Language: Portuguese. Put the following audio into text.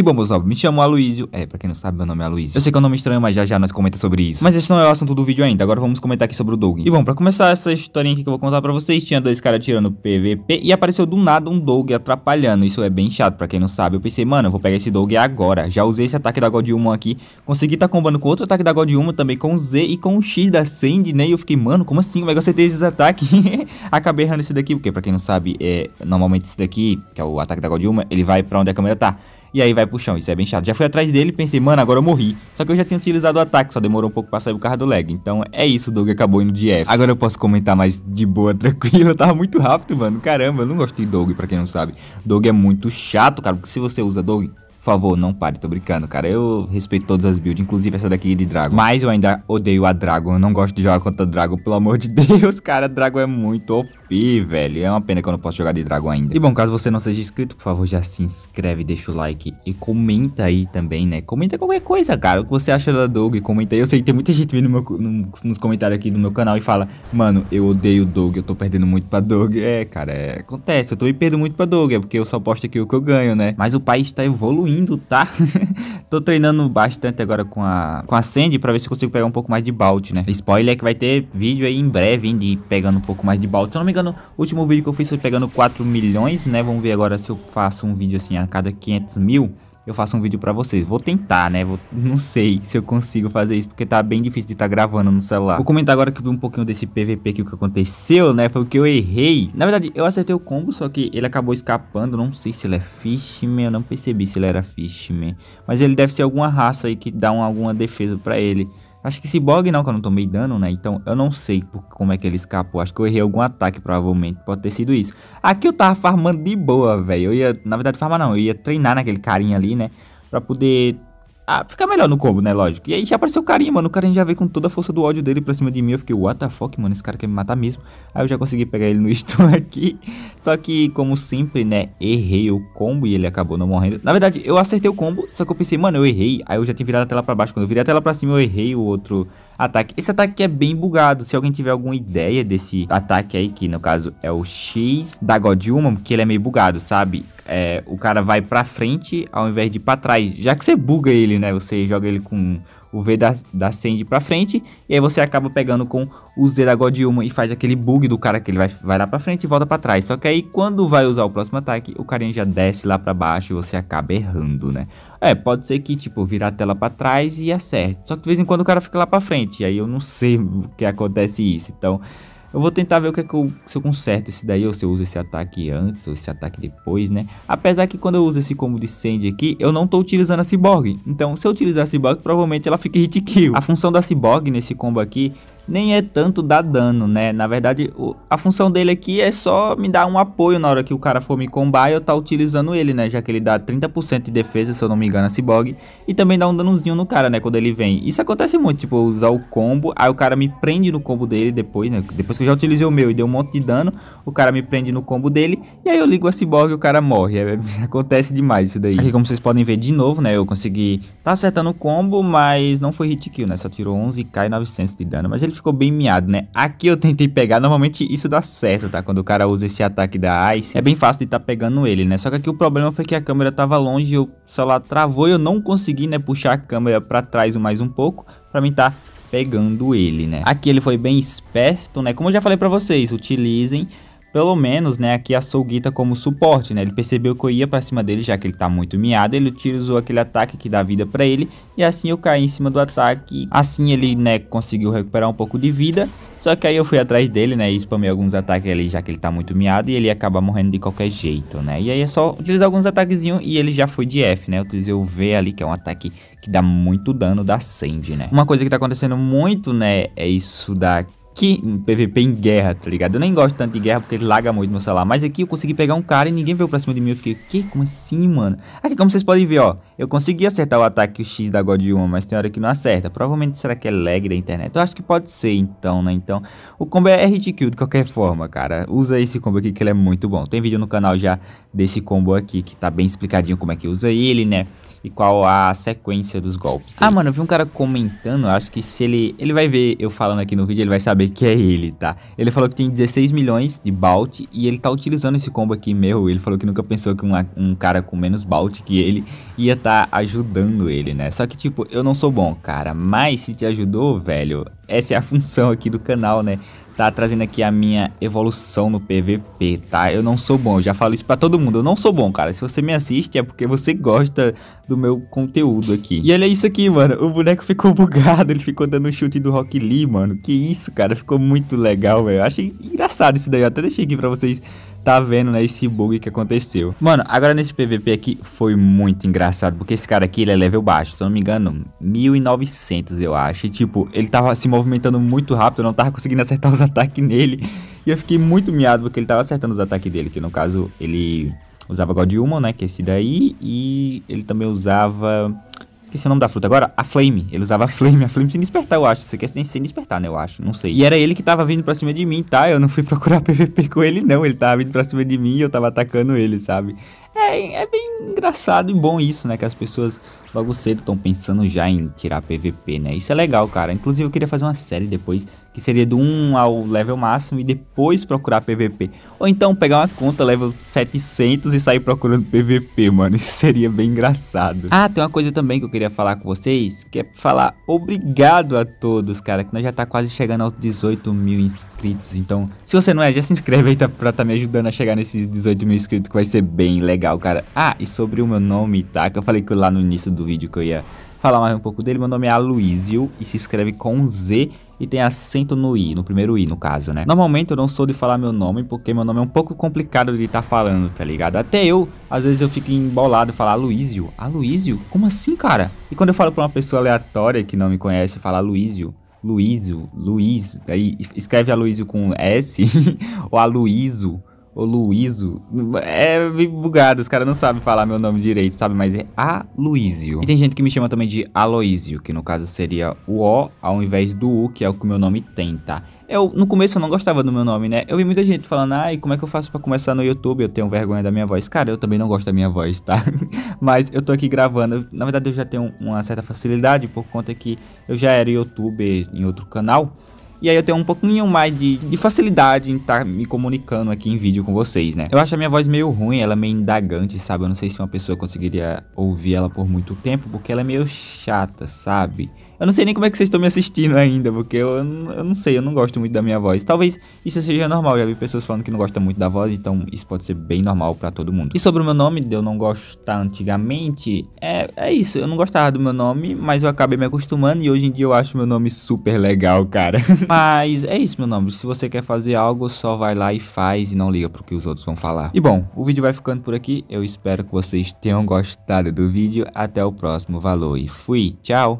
E bom, meus novos, me chamo Aloysio. É, pra quem não sabe, meu nome é Aloysio. Eu sei que é um nome estranho, mas já já nós comenta sobre isso. Mas esse não é o assunto do vídeo ainda, agora vamos comentar aqui sobre o Doug. E bom, pra começar essa historinha aqui que eu vou contar pra vocês, tinha dois caras tirando PVP e apareceu do nada um Doug atrapalhando. Isso é bem chato, pra quem não sabe. Eu pensei, mano, eu vou pegar esse Doug agora. Já usei esse ataque da God 1 aqui, consegui tá combando com outro ataque da God 1 também, com o Z e com o X da Sandy, né? E eu fiquei, mano, como assim? Como é que eu acertei esses ataques? Acabei errando esse daqui, porque pra quem não sabe, é, normalmente esse daqui, que é o ataque da God 1, ele vai pra onde a câmera tá e aí vai pro chão. Isso é bem chato. Já fui atrás dele e pensei, mano, agora eu morri. Só que eu já tinha utilizado o ataque, só demorou um pouco pra sair o carro do lag. Então é isso, o Doug acabou indo de F. Agora eu posso comentar mais de boa, tranquilo. Eu tava muito rápido, mano. Caramba, eu não gosto de Doug, pra quem não sabe. Doug é muito chato, cara, porque se você usa Doug, por favor, não pare, tô brincando, cara. Eu respeito todas as builds, inclusive essa daqui de Dragon. Mas eu ainda odeio a Dragon, eu não gosto de jogar contra Dragon, pelo amor de Deus, cara. Dragon é muito OP. Ih, velho, é uma pena que eu não posso jogar de dragão ainda. E bom, caso você não seja inscrito, por favor, já se inscreve, deixa o like e comenta aí também, né? Comenta qualquer coisa, cara. O que você acha da Doug, comenta aí. Eu sei que tem muita gente vindo no no, nos comentários aqui do meu canal e fala Mano, eu odeio Doug, eu tô perdendo muito pra Doug. É, cara, é, acontece. Eu me perdo muito pra Doug, é porque eu só posto aqui o que eu ganho, né? Mas o país tá evoluindo, tá? Tô treinando bastante agora com a, com a Sandy pra ver se consigo pegar um pouco mais de balde, né? Spoiler é que vai ter vídeo aí em breve, hein, de pegando um pouco mais de balde. Se eu não me engano, o último vídeo que eu fiz foi pegando 4 milhões, né? Vamos ver agora se eu faço um vídeo assim a cada 500 mil eu faço um vídeo para vocês. Vou tentar, né? Vou, não sei se eu consigo fazer isso, porque tá bem difícil de estar tá gravando no celular. Vou comentar agora vi um pouquinho desse PVP que o que aconteceu, né? Foi o que eu errei. Na verdade, eu acertei o combo, só que ele acabou escapando. Não sei se ele é Fishman, eu não percebi se ele era Fishman. Mas ele deve ser alguma raça aí que dá um alguma defesa para ele. Acho que esse bog não, que eu não tomei dano, né? Então eu não sei como é que ele escapou. Acho que eu errei algum ataque, provavelmente. Pode ter sido isso. Aqui eu tava farmando de boa, velho. Eu ia, na verdade, farmar não. Eu ia treinar naquele carinha ali, né? Pra poder ah, fica melhor no combo, né? Lógico. E aí já apareceu o carinha, mano. O carinha já veio com toda a força do ódio dele pra cima de mim. Eu fiquei, what the fuck, mano? Esse cara quer me matar mesmo. Aí eu já consegui pegar ele no stun aqui. Só que, como sempre, né? Errei o combo e ele acabou não morrendo. Na verdade, eu acertei o combo, só que eu pensei, mano, eu errei. Aí eu já tinha virado a tela pra baixo. Quando eu virei a tela pra cima, eu errei o outro ataque. Esse ataque aqui é bem bugado. Se alguém tiver alguma ideia desse ataque aí, que no caso é o X da Godilman, que ele é meio bugado, sabe? É, o cara vai pra frente ao invés de ir pra trás. Já que você buga ele, né? Você joga ele com o V da, da Sandy pra frente. E aí você acaba pegando com o Z da Godilma e faz aquele bug do cara que ele vai, vai lá pra frente e volta pra trás. Só que aí quando vai usar o próximo ataque, o carinha já desce lá pra baixo e você acaba errando, né? É, pode ser que, tipo, virar a tela para trás e acerte. Só que de vez em quando o cara fica lá para frente. E aí eu não sei o que acontece isso. Então, eu vou tentar ver o que é que eu, se eu conserto esse daí, ou se eu uso esse ataque antes, ou esse ataque depois, né? Apesar que quando eu uso esse combo de Sandy aqui, eu não tô utilizando a Cyborg. Então, se eu utilizar a Cyborg, provavelmente ela fica hit kill. A função da Cyborg nesse combo aqui nem é tanto dar dano, né? Na verdade, a função dele aqui é só me dar um apoio na hora que o cara for me combar e eu tá utilizando ele, né? Já que ele dá 30% de defesa, se eu não me engano, a Cyborg. E também dá um danozinho no cara, né? Quando ele vem. Isso acontece muito, tipo, usar o combo, aí o cara me prende no combo dele depois, né? Depois que eu já utilizei o meu e deu um monte de dano, o cara me prende no combo dele. E aí eu ligo a Cyborg e o cara morre. É, acontece demais isso daí. Aqui, como vocês podem ver de novo, né? Eu consegui tá acertando o combo, mas não foi hit kill, né? Só tirou 11k e 900 de dano. Mas ele ficou bem miado, né? Aqui eu tentei pegar, normalmente isso dá certo, tá? Quando o cara usa esse ataque da Ice, é bem fácil de estar tá pegando ele, né? Só que aqui o problema foi que a câmera tava longe, o celular travou e eu não consegui, né, puxar a câmera pra trás mais um pouco, pra mim tá pegando ele, né? Aqui ele foi bem esperto, né? Como eu já falei pra vocês, utilizem pelo menos, né, aqui a Solguita como suporte, né? Ele percebeu que eu ia para cima dele, já que ele tá muito miado, ele utilizou aquele ataque que dá vida para ele, e assim eu caí em cima do ataque. Assim ele, né, conseguiu recuperar um pouco de vida. Só que aí eu fui atrás dele, né, e spamei alguns ataques ali, já que ele tá muito miado, e ele acaba morrendo de qualquer jeito, né? E aí é só utilizar alguns ataquezinhos e ele já foi de F, né? Eu utilizei o V ali, que é um ataque que dá muito dano da Sandy, né? Uma coisa que tá acontecendo muito, né, é isso da que um PVP em guerra, tá ligado? Eu nem gosto tanto de guerra porque ele laga muito meu celular. Mas aqui eu consegui pegar um cara e ninguém veio pra cima de mim. Eu fiquei, que? Como assim, mano? Aqui, como vocês podem ver, ó. Eu consegui acertar o ataque o X da God 1, mas tem hora que não acerta. Provavelmente será que é lag da internet? Eu acho que pode ser, então, né? Então, o combo é hit kill de qualquer forma, cara. Usa esse combo aqui que ele é muito bom. Tem vídeo no canal já desse combo aqui que tá bem explicadinho como é que usa ele, né? e qual a sequência dos golpes. Ah, mano, eu vi um cara comentando, acho que se ele. Ele vai ver eu falando aqui no vídeo, ele vai saber que é ele, tá? Ele falou que tem 16 milhões de balt e ele tá utilizando esse combo aqui meu. Ele falou que nunca pensou que um, um cara com menos balt que ele ia tá ajudando ele, né? Só que, tipo, eu não sou bom, cara. Mas se te ajudou, velho, essa é a função aqui do canal, né? tá trazendo aqui a minha evolução no PVP, tá? Eu não sou bom, eu já falo isso pra todo mundo, eu não sou bom, cara. Se você me assiste é porque você gosta do meu conteúdo aqui. E olha isso aqui, mano. O boneco ficou bugado, ele ficou dando um chute do Rock Lee, mano. Que isso, cara. Ficou muito legal, velho. Achei engraçado isso daí. Eu até deixei aqui pra vocês tá vendo, né, esse bug que aconteceu. Mano, agora nesse PVP aqui foi muito engraçado, porque esse cara aqui, ele é level baixo, se eu não me engano, 1900 eu acho. E, tipo, ele tava se movimentando muito rápido, eu não tava conseguindo acertar os ataques nele. E eu fiquei muito miado, porque ele tava acertando os ataques dele, que no caso, ele usava God né? Que é esse daí. E ele também usava. Esqueci o nome da fruta agora. A Flame. Ele usava a Flame. A Flame sem despertar, eu acho. você quer é sem despertar, né? Eu acho. Não sei. E era ele que tava vindo pra cima de mim, tá? Eu não fui procurar PVP com ele, não. Ele tava vindo pra cima de mim e eu tava atacando ele, sabe? É, é bem engraçado e bom isso, né? Que as pessoas logo cedo estão pensando já em tirar PVP, né? Isso é legal, cara. Inclusive eu queria fazer uma série depois que seria do 1 ao level máximo e depois procurar PVP. Ou então pegar uma conta level 700 e sair procurando PVP, mano. Isso seria bem engraçado. Ah, tem uma coisa também que eu queria falar com vocês, que é falar obrigado a todos, cara, que nós já tá quase chegando aos 18 mil inscritos. Então, se você não é, já se inscreve aí tá, pra tá me ajudando a chegar nesses 18 mil inscritos, que vai ser bem legal, cara. Ah, e sobre o meu nome, tá? Que eu falei que lá no início do do vídeo que eu ia falar mais um pouco dele. Meu nome é Aloysio e se escreve com Z e tem acento no I, no primeiro I no caso, né? Normalmente eu não sou de falar meu nome porque meu nome é um pouco complicado de estar tá falando, tá ligado? Até eu, às vezes eu fico embolado e falar Aloysio. Aloysio? Como assim, cara? E quando eu falo pra uma pessoa aleatória que não me conhece falar Aloysio, Luísio, Luiz, aí escreve Aloysio com S ou Aloysio ou Luíso. É meio bugado, os caras não sabem falar meu nome direito, sabe? Mas é Aloísio. E tem gente que me chama também de Aloísio, que no caso seria o O ao invés do U, que é o que o meu nome tem, tá? Eu, no começo eu não gostava do meu nome, né? Eu vi muita gente falando, ai, como é que eu faço para começar no YouTube? Eu tenho vergonha da minha voz. Cara, eu também não gosto da minha voz, tá? Mas eu tô aqui gravando. Na verdade, eu já tenho uma certa facilidade por conta que eu já era youtuber em outro canal. E aí eu tenho um pouquinho mais de, de facilidade em estar tá me comunicando aqui em vídeo com vocês, né? Eu acho a minha voz meio ruim, ela é meio indagante, sabe? Eu não sei se uma pessoa conseguiria ouvir ela por muito tempo, porque ela é meio chata, sabe? Eu não sei nem como é que vocês estão me assistindo ainda, porque eu, eu não sei, eu não gosto muito da minha voz. Talvez isso seja normal, já vi pessoas falando que não gostam muito da voz, então isso pode ser bem normal para todo mundo. E sobre o meu nome, de eu não gostar antigamente, é, é isso, eu não gostava do meu nome, mas eu acabei me acostumando e hoje em dia eu acho meu nome super legal, cara. mas é isso, meu nome, se você quer fazer algo, só vai lá e faz e não liga pro que os outros vão falar. E bom, o vídeo vai ficando por aqui, eu espero que vocês tenham gostado do vídeo, até o próximo, valor e fui, tchau!